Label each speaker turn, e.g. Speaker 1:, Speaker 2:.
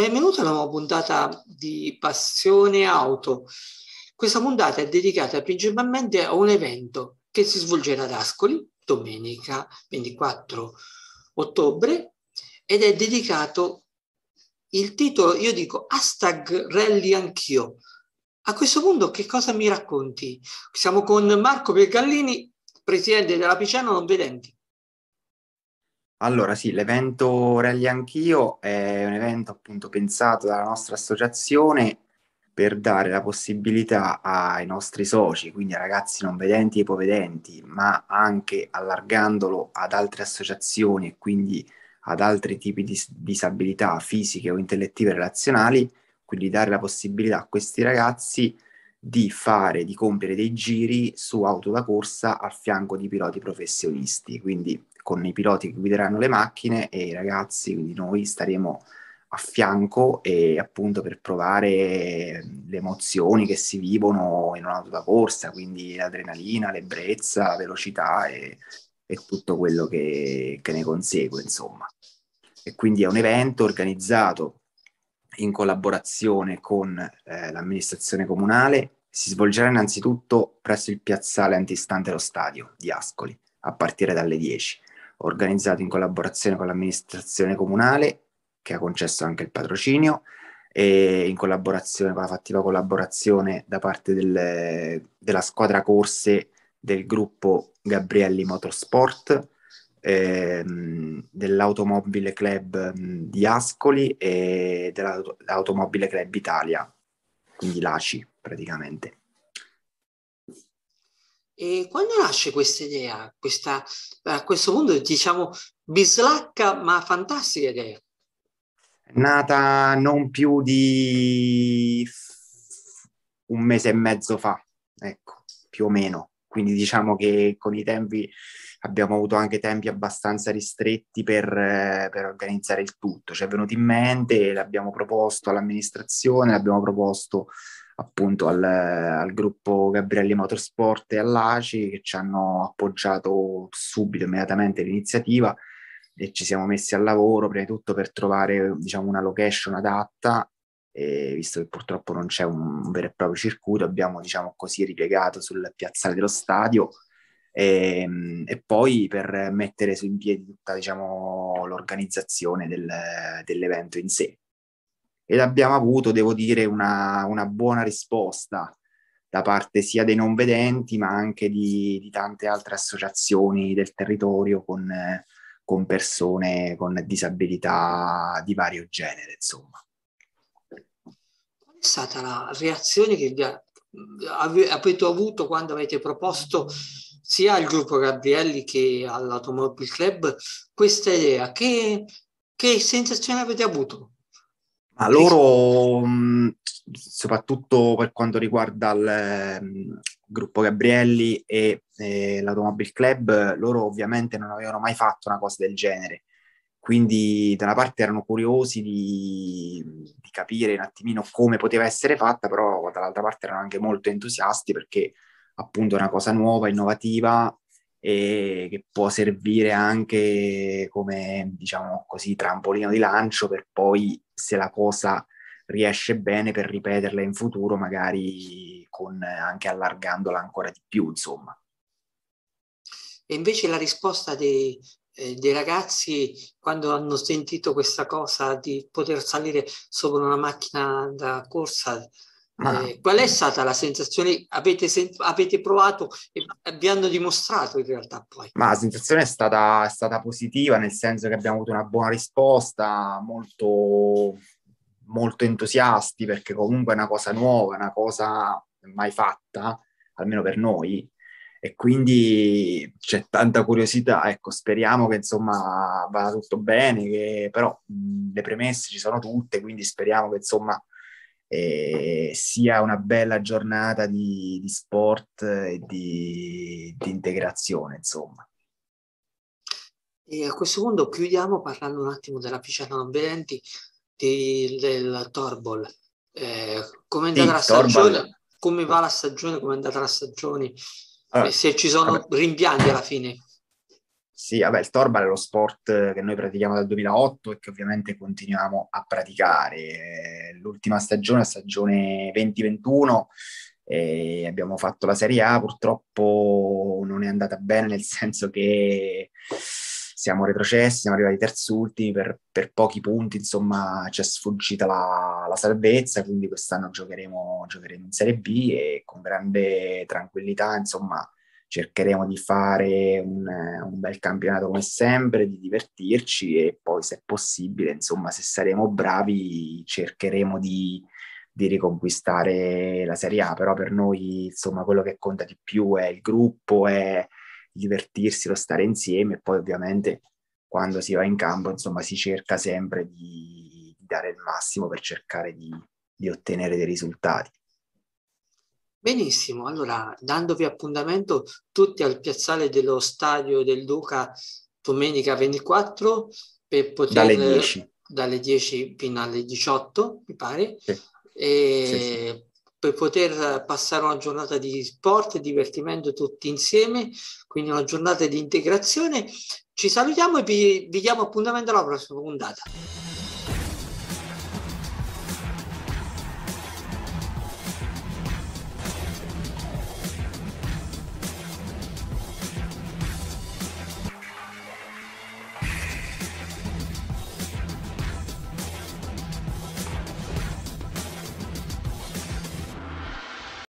Speaker 1: Benvenuti alla nuova puntata di Passione Auto. Questa puntata è dedicata principalmente a un evento che si svolgerà ad Ascoli domenica 24 ottobre ed è dedicato il titolo, io dico hashtag rally anch'io. A questo punto che cosa mi racconti? Siamo con Marco Pergallini, presidente della Piceno Non Vedenti.
Speaker 2: Allora, sì, l'evento Rally Anch'io è un evento appunto pensato dalla nostra associazione per dare la possibilità ai nostri soci, quindi a ragazzi non vedenti e ipovedenti, ma anche allargandolo ad altre associazioni e quindi ad altri tipi di disabilità fisiche o intellettive relazionali, quindi dare la possibilità a questi ragazzi di fare, di compiere dei giri su auto da corsa al fianco di piloti professionisti. Quindi con i piloti che guideranno le macchine e i ragazzi, quindi noi staremo a fianco e appunto per provare le emozioni che si vivono in un'auto da corsa, quindi l'adrenalina, l'ebbrezza, la velocità e, e tutto quello che, che ne consegue, insomma. E quindi è un evento organizzato in collaborazione con eh, l'amministrazione comunale, si svolgerà innanzitutto presso il piazzale antistante lo stadio di Ascoli, a partire dalle 10 organizzato in collaborazione con l'amministrazione comunale, che ha concesso anche il patrocinio, e in collaborazione con la fattiva collaborazione da parte del, della squadra corse del gruppo Gabrielli Motorsport, ehm, dell'Automobile Club di Ascoli e dell'Automobile Club Italia, quindi l'ACI praticamente.
Speaker 1: E quando nasce questa idea, questa, a eh, questo punto diciamo bislacca ma fantastica idea?
Speaker 2: Nata non più di un mese e mezzo fa, ecco, più o meno. Quindi diciamo che con i tempi abbiamo avuto anche tempi abbastanza ristretti per, per organizzare il tutto. Ci è venuto in mente, l'abbiamo proposto all'amministrazione, l'abbiamo proposto appunto al, al gruppo Gabrielli Motorsport e all'ACI che ci hanno appoggiato subito, immediatamente l'iniziativa e ci siamo messi al lavoro prima di tutto per trovare diciamo, una location adatta e visto che purtroppo non c'è un vero e proprio circuito abbiamo diciamo così ripiegato sul piazzale dello stadio e, ehm, e poi per mettere su in piedi tutta diciamo, l'organizzazione del, dell'evento in sé ed abbiamo avuto, devo dire, una, una buona risposta da parte sia dei non vedenti ma anche di, di tante altre associazioni del territorio con, eh, con, persone con disabilità di vario genere, insomma. Qual
Speaker 1: è stata la reazione che ave, avete avuto quando avete proposto sia al gruppo Gabrielli che all'Automobile Club questa idea? Che, che sensazione avete avuto?
Speaker 2: Ma ah, loro, mhmm, soprattutto per quanto riguarda il mhmm, gruppo Gabrielli e, e l'Automobile Club, loro ovviamente non avevano mai fatto una cosa del genere. Quindi da una parte erano curiosi di, di capire un attimino come poteva essere fatta, però dall'altra parte erano anche molto entusiasti perché appunto è una cosa nuova, innovativa e che può servire anche come, diciamo così, trampolino di lancio per poi se la cosa riesce bene per ripeterla in futuro, magari con, anche allargandola ancora di più, insomma.
Speaker 1: E invece la risposta dei, eh, dei ragazzi quando hanno sentito questa cosa di poter salire sopra una macchina da corsa ma... Eh, qual è stata la sensazione? Avete, sen- avete, provato e vi hanno dimostrato in realtà
Speaker 2: poi? Ma la sensazione è stata, è stata positiva, nel senso che abbiamo avuto una buona risposta, molto, molto entusiasti, perché comunque è una cosa nuova, una cosa mai fatta, almeno per noi. E quindi c'è tanta curiosità, ecco, speriamo che insomma vada tutto bene, che, però mh, le premesse ci sono tutte, quindi speriamo che insomma e eh, sia una bella giornata di, di sport e di, di integrazione, insomma.
Speaker 1: E a questo punto chiudiamo parlando un attimo della pisciata 920 vedenti di, del Torbol. Eh, come sì, Come va la stagione? Come è andata la stagione?
Speaker 2: Allora, eh, se ci sono vabbè. rimpianti alla fine? Sì, vabbè, il Torban è lo sport che noi pratichiamo dal 2008 e che ovviamente continuiamo a praticare. L'ultima stagione, stagione 2021, eh, abbiamo fatto la Serie A, purtroppo non è andata bene nel senso che siamo retrocessi, siamo arrivati terzultimi per, per pochi punti, insomma ci è sfuggita la, la salvezza, quindi quest'anno giocheremo, giocheremo in Serie B e con grande tranquillità, insomma cercheremo di fare un, un, bel campionato come sempre, di divertirci e poi se è possibile, insomma, se saremo bravi cercheremo di, di riconquistare la Serie A, però per noi, insomma, quello che conta di più è il gruppo, è divertirsi, lo stare insieme e poi ovviamente quando si va in campo, insomma, si cerca sempre di, di dare il massimo per cercare di, di ottenere dei risultati.
Speaker 1: Benissimo, allora dandovi appuntamento tutti al piazzale dello stadio del Duca domenica 24 per poter dalle 10, dalle 10 fino alle 18 mi pare sì. E sì, sì. per poter passare una giornata di sport e divertimento tutti insieme, quindi una giornata di integrazione. Ci salutiamo e vi, vi diamo appuntamento alla prossima puntata.